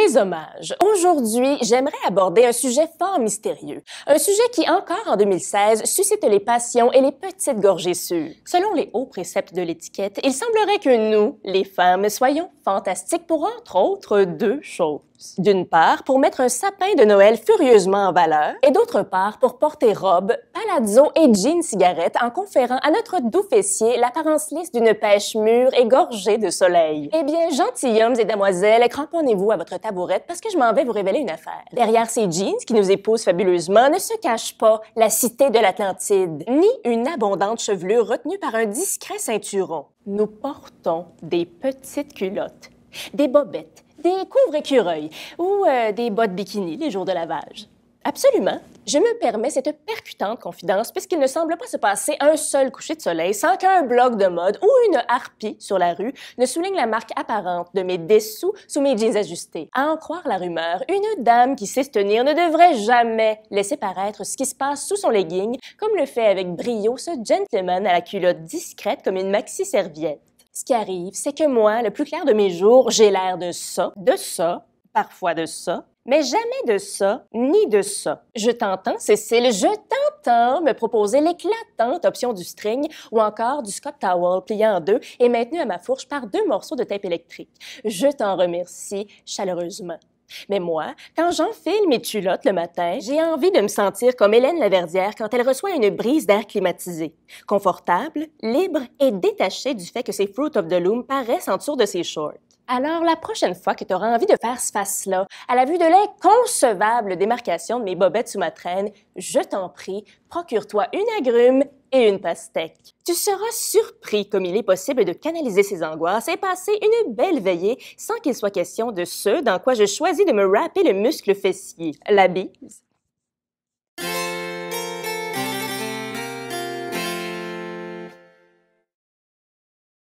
mes hommages. Aujourd'hui, j'aimerais aborder un sujet fort mystérieux. Un sujet qui, encore en 2016, suscite les passions et les petites gorgées sûres. Selon les hauts préceptes de l'étiquette, il semblerait que nous, les femmes, soyons fantastiques pour, entre autres, deux choses d'une part, pour mettre un sapin de Noël furieusement en valeur, et d'autre part, pour porter robe, palazzo et jeans cigarette en conférant à notre doux fessier l'apparence lisse d'une pêche mûre et gorgée de soleil. Eh bien, gentilshommes et damoiselles, cramponnez-vous à votre tabourette parce que je m'en vais vous révéler une affaire. Derrière ces jeans qui nous épousent fabuleusement ne se cache pas la cité de l'Atlantide, ni une abondante chevelure retenue par un discret ceinturon. Nous portons des petites culottes, des bobettes, des couvre-écureuils ou euh, des bottes bikini les jours de lavage. Absolument. Je me permets cette percutante confidence puisqu'il ne semble pas se passer un seul coucher de soleil sans qu'un bloc de mode ou une harpie sur la rue ne souligne la marque apparente de mes dessous sous mes jeans ajustés. À en croire la rumeur, une dame qui sait se tenir ne devrait jamais laisser paraître ce qui se passe sous son legging, comme le fait avec brio ce gentleman à la culotte discrète comme une maxi-serviette. Ce qui arrive, c'est que moi, le plus clair de mes jours, j'ai l'air de ça, de ça, parfois de ça, mais jamais de ça, ni de ça. Je t'entends, Cécile, je t'entends me proposer l'éclatante option du string ou encore du Scott Towel plié en deux et maintenu à ma fourche par deux morceaux de tape électrique. Je t'en remercie chaleureusement. Mais moi, quand j'enfile mes culottes le matin, j'ai envie de me sentir comme Hélène Laverdière quand elle reçoit une brise d'air climatisé. Confortable, libre et détachée du fait que ses Fruit of the Loom paraissent en dessous de ses shorts. Alors, la prochaine fois que tu auras envie de faire ce face-là, à la vue de l'inconcevable démarcation de mes bobettes sous ma traîne, je t'en prie, procure-toi une agrume et une pastèque. Tu seras surpris comme il est possible de canaliser ses angoisses et passer une belle veillée sans qu'il soit question de ce dans quoi je choisis de me rapper le muscle fessier, la bise.